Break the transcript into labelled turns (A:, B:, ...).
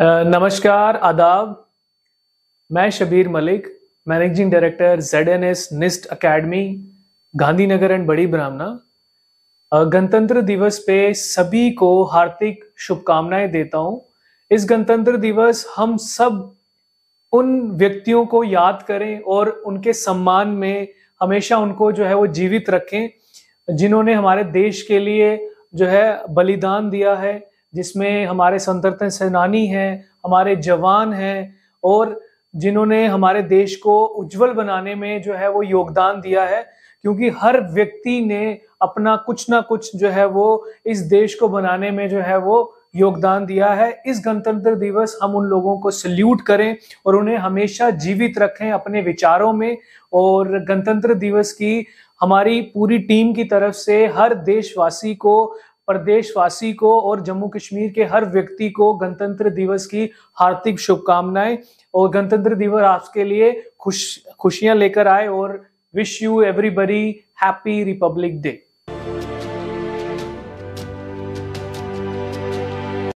A: नमस्कार आदाब मैं Shabir Malik managing director Z N S निस्ट अकेडमी गांधीनगर एंड बड़ी ब्राह्मणा गणतंत्र दिवस पे सभी को हार्दिक शुभकामनाएं देता हूं इस गणतंत्र दिवस हम सब उन व्यक्तियों को याद करें और उनके सम्मान में हमेशा उनको जो है वो जीवित रखें जिन्होंने हमारे देश के लिए जो है बलिदान दिया है जिसमें हमारे स्वतंत्रता सेनानी हैं हमारे जवान हैं और जिन्होंने हमारे देश को उज्जवल बनाने में जो है वो योगदान दिया है क्योंकि हर व्यक्ति ने अपना कुछ ना कुछ जो है वो इस देश को बनाने में जो है वो योगदान दिया है इस गणतंत्र दिवस हम उन लोगों को सल्यूट करें और उन्हें हमेशा जीवित रखें अपने विचारों में और गणतंत्र दिवस की हमारी पूरी टीम की तरफ से हर देशवासी को प्रदेशवासी को और जम्मू कश्मीर के हर व्यक्ति को गणतंत्र दिवस की हार्दिक शुभकामनाएं और गणतंत्र दिवस आपके लिए खुश खुशियां लेकर आए और wish you everybody happy republic day